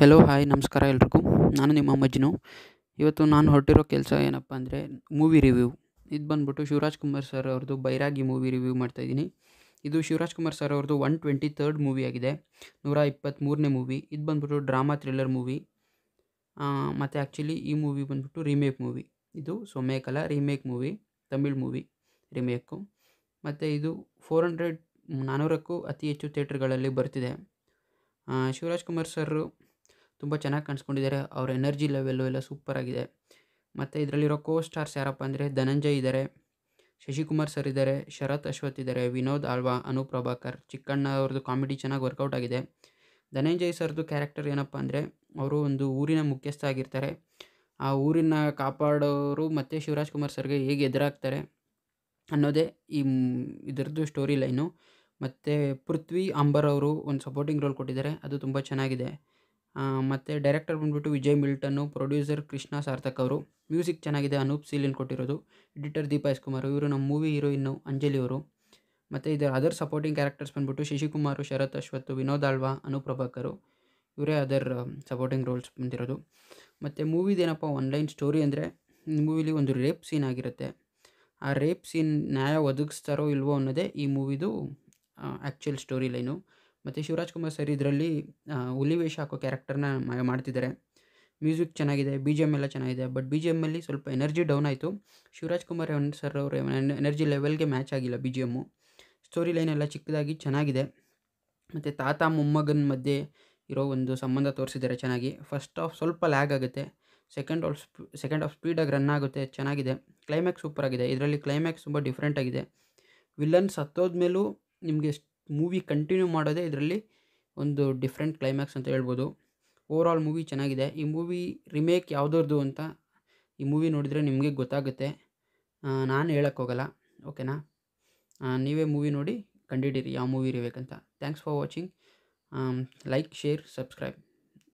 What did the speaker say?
hello hi ನಮಸ್ಕಾರ ಎಲ್ರಿಗೂ ನಾನು ನಿಮ್ಮ ಮಜ್ನು ಇವತ್ತು ನಾನು ಹೊರಟಿರೋ ಕೆಲಸ ಏನಪ್ಪ ಅಂದರೆ ಮೂವಿ ರಿವ್ಯೂ ಇದು ಬಂದ್ಬಿಟ್ಟು ಶಿವರಾಜ್ ಕುಮಾರ್ ಸರ್ ಅವ್ರದ್ದು ಬೈರಾಗಿ ಮೂವಿ ರಿವ್ಯೂ ಮಾಡ್ತಾಯಿದ್ದೀನಿ ಇದು ಶಿವರಾಜ್ ಕುಮಾರ್ ಸರ್ ಅವ್ರದ್ದು ಒನ್ ಟ್ವೆಂಟಿ ತರ್ಡ್ ಮೂವಿ ಆಗಿದೆ ನೂರ ಇಪ್ಪತ್ತ್ಮೂರನೇ ಮೂವಿ ಇದು ಬಂದ್ಬಿಟ್ಟು ಡ್ರಾಮಾ ಥ್ರಿಲ್ಲರ್ ಮೂವಿ ಮತ್ತು ಆ್ಯಕ್ಚುಲಿ ಈ ಮೂವಿ ಬಂದ್ಬಿಟ್ಟು ರೀಮೇಕ್ ಮೂವಿ ಇದು ಸೊಮೇಕಲ remake movie Tamil movie remake ಮತ್ತು ಇದು ಫೋರ್ ಹಂಡ್ರೆಡ್ ನಾನ್ನೂರಕ್ಕೂ ಅತಿ ಹೆಚ್ಚು ಥಿಯೇಟ್ರ್ಗಳಲ್ಲಿ ಬರ್ತಿದೆ ಶಿವರಾಜ್ ಕುಮಾರ್ ಸರ್ ತುಂಬ ಚೆನ್ನಾಗಿ ಕಾಣಿಸ್ಕೊಂಡಿದ್ದಾರೆ ಅವ್ರ ಎನರ್ಜಿ ಲೆವೆಲ್ಲು ಎಲ್ಲ ಸೂಪರ್ ಆಗಿದೆ ಮತ್ತು ಇದರಲ್ಲಿರೋ ಕೋ ಸ್ಟಾರ್ಸ್ ಯಾರಪ್ಪ ಅಂದರೆ ಧನಂಜಯ್ ಇದ್ದಾರೆ ಶಶಿಕುಮಾರ್ ಸರ್ ಇದ್ದಾರೆ ಶರತ್ ಅಶ್ವಥ್ ಇದ್ದಾರೆ ವಿನೋದ್ ಆಳ್ವಾ ಅನು ಪ್ರಭಾಕರ್ ಚಿಕ್ಕಣ್ಣ ಅವ್ರದ್ದು ಕಾಮಿಡಿ ಚೆನ್ನಾಗಿ ವರ್ಕೌಟ್ ಆಗಿದೆ ಧನಂಜಯ್ ಸರ್ದು ಕ್ಯಾರೆಕ್ಟರ್ ಏನಪ್ಪ ಅಂದರೆ ಅವರು ಒಂದು ಊರಿನ ಮುಖ್ಯಸ್ಥ ಆಗಿರ್ತಾರೆ ಆ ಊರಿನ ಕಾಪಾಡೋರು ಮತ್ತು ಶಿವರಾಜ್ ಕುಮಾರ್ ಸರ್ಗೆ ಹೇಗೆ ಎದುರಾಗ್ತಾರೆ ಅನ್ನೋದೇ ಈ ಇದರದ್ದು ಸ್ಟೋರಿ ಲೈನು ಮತ್ತು ಪೃಥ್ವಿ ಅಂಬರ್ ಅವರು ಒಂದು ಸಪೋರ್ಟಿಂಗ್ ರೋಲ್ ಕೊಟ್ಟಿದ್ದಾರೆ ಅದು ತುಂಬ ಚೆನ್ನಾಗಿದೆ ಮತ್ತು ಡೈರೆಕ್ಟರ್ ಬಂದುಬಿಟ್ಟು ವಿಜಯ್ ಮಿಲ್ಟನ್ನು ಪ್ರೊಡ್ಯೂಸರ್ ಕೃಷ್ಣ ಸಾರ್ಥಕ್ ಅವರು ಮ್ಯೂಸಿಕ್ ಚೆನ್ನಾಗಿದೆ ಅನೂಪ್ ಸೀಲಿನ್ ಕೊಟ್ಟಿರೋದು ಎಡಿಟರ್ ದೀಪ ಎಸ್ ಕುಮಾರ್ ಇವರು ನಮ್ಮ ಮೂವಿ ಹೀರೋಯಿನ್ನು ಅಂಜಲಿ ಅವರು ಮತ್ತು ಇದರ ಅದರ್ ಸಪೋರ್ಟಿಂಗ್ ಕ್ಯಾರೆಕ್ಟರ್ಸ್ ಬಂದುಬಿಟ್ಟು ಶಶಿಕುಮಾರ್ ಶರತ್ ಅಶ್ವತ್ ವಿನೋದ್ ಆಳ್ವಾ ಅನುಪ್ರಭಾಕರು ಇವರೇ ಅದರ್ ಸಪೋರ್ಟಿಂಗ್ ರೋಲ್ಸ್ ಬಂದಿರೋದು ಮತ್ತು ಮೂವಿದೇನಪ್ಪ ಆನ್ಲೈನ್ ಸ್ಟೋರಿ ಅಂದರೆ ಮೂವಿಲಿ ಒಂದು ರೇಪ್ ಸೀನ್ ಆಗಿರುತ್ತೆ ಆ ರೇಪ್ ಸೀನ್ ನ್ಯಾಯ ಒದಗಿಸ್ತಾರೋ ಇಲ್ವೋ ಅನ್ನೋದೇ ಈ ಮೂವಿದು ಆ್ಯಕ್ಚುಯಲ್ ಸ್ಟೋರಿ ಲೈನು ಮತ್ತು ಶಿವರಾಜ್ ಕುಮಾರ್ ಸರ್ ಇದರಲ್ಲಿ ಹುಲಿ ವೇಷ ಹಾಕೋ ಕ್ಯಾರೆಕ್ಟರ್ನ ಮಾಡ್ತಿದ್ದಾರೆ ಮ್ಯೂಸಿಕ್ ಚೆನ್ನಾಗಿದೆ ಬಿ ಜಿ ಎಮ್ ಎಲ್ಲ ಚೆನ್ನಾಗಿದೆ ಬಟ್ ಬಿ ಜಿ ಎಮ್ಮಲ್ಲಿ ಸ್ವಲ್ಪ ಎನರ್ಜಿ ಡೌನ್ ಆಯಿತು ಶಿವರಾಜ್ ಕುಮಾರ್ ಸರ್ ಅವರ ಎನರ್ಜಿ ಲೆವೆಲ್ಗೆ ಮ್ಯಾಚ್ ಆಗಿಲ್ಲ B G M story line ಎಲ್ಲ ಚಿಕ್ಕದಾಗಿ ಚೆನ್ನಾಗಿದೆ ಮತ್ತು ತಾತ ಮೊಮ್ಮಗನ ಮಧ್ಯೆ ಇರೋ ಒಂದು ಸಂಬಂಧ ತೋರಿಸಿದ್ದಾರೆ ಚೆನ್ನಾಗಿ ಫಸ್ಟ್ ಆಫ್ ಸ್ವಲ್ಪ ಲ್ಯಾಗ್ ಆಗುತ್ತೆ ಸೆಕೆಂಡ್ ಆಫ್ ಸ್ಪೀ ಸೆಕೆಂಡ್ ಆಫ್ ಸ್ಪೀಡಾಗಿ ರನ್ ಆಗುತ್ತೆ ಚೆನ್ನಾಗಿದೆ ಕ್ಲೈಮ್ಯಾಕ್ಸ್ ಸೂಪರ್ ಆಗಿದೆ ಇದರಲ್ಲಿ ಕ್ಲೈಮ್ಯಾಕ್ಸ್ ತುಂಬ ಡಿಫ್ರೆಂಟ್ ಆಗಿದೆ ವಿಲನ್ ಸತ್ತೋದ್ಮೇಲೂ ನಿಮಗೆ ಮೂವಿ ಕಂಟಿನ್ಯೂ ಮಾಡೋದೇ ಇದರಲ್ಲಿ ಒಂದು ಡಿಫ್ರೆಂಟ್ ಕ್ಲೈಮ್ಯಾಕ್ಸ್ ಅಂತ ಹೇಳ್ಬೋದು ಓವರ್ ಆಲ್ ಮೂವಿ ಚೆನ್ನಾಗಿದೆ ಈ ಮೂವಿ ರಿಮೇಕ್ ಯಾವುದ್ರದ್ದು ಅಂತ ಈ ಮೂವಿ ನೋಡಿದರೆ ನಿಮಗೆ ಗೊತ್ತಾಗುತ್ತೆ ನಾನು ಹೇಳೋಕ್ಕೋಗಲ್ಲ ಓಕೆನಾ ನೀವೇ ಮೂವಿ ನೋಡಿ ಕಂಡಿಡೀರಿ ಯಾವ ಮೂವಿ ಇರಬೇಕಂತ thanks for watching like share subscribe